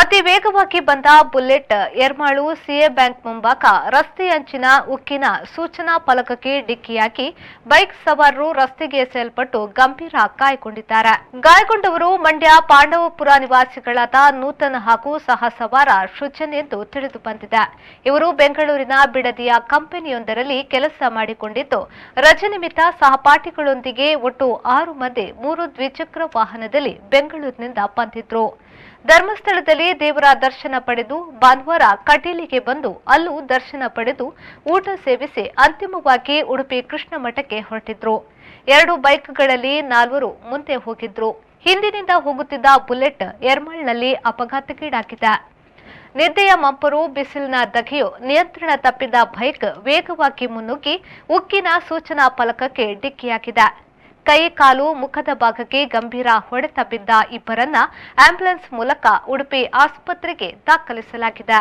ಅತಿ ವೇಗವಾಗಿ ಬಂದ ಬುಲೆಟ್ ಎರ್ಮಾಳು ಸಿಎ ಬ್ಯಾಂಕ್ ಮುಂಭಾಗ ಅಂಚಿನ ಉಕ್ಕಿನ ಸೂಚನಾ ಫಲಕಕ್ಕೆ ಡಿಕ್ಕಿಯಾಗಿ ಬೈಕ್ ಸವಾರರು ರಸ್ತೆಗೆ ಸೇಲ್ಪಟ್ಟು ಗಂಭೀರ ಗಾಯಗೊಂಡಿದ್ದಾರೆ ಗಾಯಗೊಂಡವರು ಮಂಡ್ಯ ಪಾಂಡವಪುರ ನಿವಾಸಿಗಳಾದ ನೂತನ ಹಾಗೂ ಸಹ ಸವಾರ ಸೃಜನ್ ಎಂದು ತಿಳಿದು ಬಂದಿದೆ ಇವರು ಬೆಂಗಳೂರಿನ ಬಿಡದಿಯ ಕಂಪನಿಯೊಂದರಲ್ಲಿ ಕೆಲಸ ಮಾಡಿಕೊಂಡಿದ್ದು ರಜೆ ನಿಮಿತ್ತ ಸಹಪಾಠಿಗಳೊಂದಿಗೆ ಒಟ್ಟು ಆರು ಮಂದಿ ಮೂರು ದ್ವಿಚಕ್ರ ವಾಹನದಲ್ಲಿ ಬೆಂಗಳೂರಿನಿಂದ ಬಂದಿದ್ರು ಧರ್ಮಸ್ಥಳದಲ್ಲಿ ದೇವರ ದರ್ಶನ ಪಡೆದು ಭಾನುವಾರ ಕಟೀಲಿಗೆ ಬಂದು ಅಲ್ಲೂ ದರ್ಶನ ಪಡೆದು ಊಟ ಸೇವಿಸಿ ಅಂತಿಮವಾಗಿ ಉಡುಪಿ ಕೃಷ್ಣ ಮಠಕ್ಕೆ ಹೊರಟಿದ್ರು ಎರಡು ಬೈಕ್ಗಳಲ್ಲಿ ನಾಲ್ವರು ಮುಂದೆ ಹೋಗಿದ್ರು ಹಿಂದಿನಿಂದ ಹೋಗುತ್ತಿದ್ದ ಬುಲೆಟ್ ಎರ್ಮಳ್ನಲ್ಲಿ ಅಪಘಾತಕ್ಕೀಡಾಗಿದೆ ನಿದ್ದೆಯ ಮಂಪರು ಬಿಸಿಲಿನ ದಗೆಯು ನಿಯಂತ್ರಣ ತಪ್ಪಿದ ಬೈಕ್ ವೇಗವಾಗಿ ಮುನ್ನುಗ್ಗಿ ಉಕ್ಕಿನ ಸೂಚನಾ ಫಲಕಕ್ಕೆ ಡಿಕ್ಕಿಯಾಗಿದೆ ಕೈ ಕಾಲು ಮುಖದ ಭಾಗಕ್ಕೆ ಗಂಭೀರ ಹೊಡೆತ ಬಿದ್ದ ಇಬ್ಬರನ್ನ ಆಂಬ್ಯುಲೆನ್ಸ್ ಮೂಲಕ ಉಡುಪಿ ಆಸ್ಪತ್ರೆಗೆ ದಾಖಲಿಸಲಾಗಿದೆ